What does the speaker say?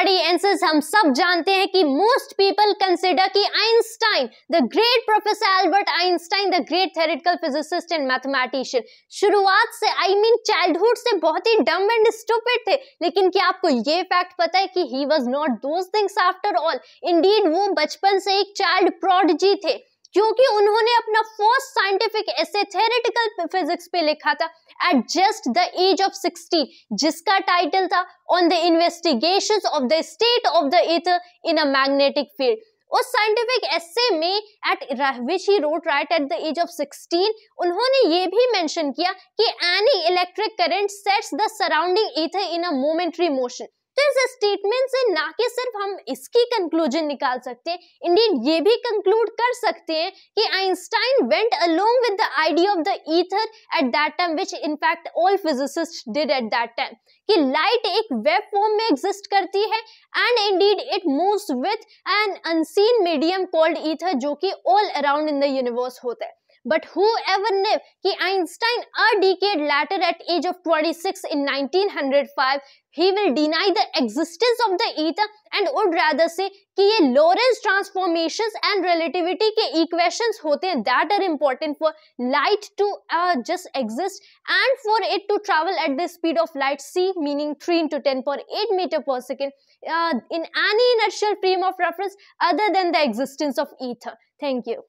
हमारी आंसर्स हम सब जानते हैं कि मोस्ट पीपल कंसिडर कि Einstein the great professor Albert Einstein the great theoretical physicist and mathematician शुरुआत से आई मीन चाइल्डहुड से बहुत ही डम एंड स्टूपिड थे लेकिन क्या आपको ये फैक्ट पता है कि he was not those things after all indeed वो बचपन से एक चाइल्ड प्रॉडजी थे क्योंकि उन्होंने अपना first scientific essay theoretical physics पे लिखा था at just the age of sixteen जिसका टाइटल था on the investigation of the state of the ether in a magnetic field उस साइंटिफिक एसे में at which he wrote right at the age of 16 उन्होंने ये भी mention किया कि any electric current sets the surrounding ether in a momentary motion इस statement से ना कि सिर्फ हम इसकी कंक्लूजन निकाल सकते हैं इंडीड ये भी कंक्लूड कर सकते हैं कि Einstein went along with the idea of the ether at that time which in fact all physicist did at that time कि लाइट एक वेव फॉर्म में एग्जिस्ट करती है and indeed it moves with an unseen medium called ether जो कि all around in the universe होता है But who ever knew that Einstein a decade later at age of 26 in 1905 he will deny the existence of the ether and would rather say that Lorentz transformations and relativity equations that are important for light to uh, just exist and for it to travel at the speed of light c meaning 3 into 10 per 8 meter per second uh, in any inertial frame of reference other than the existence of ether. Thank you.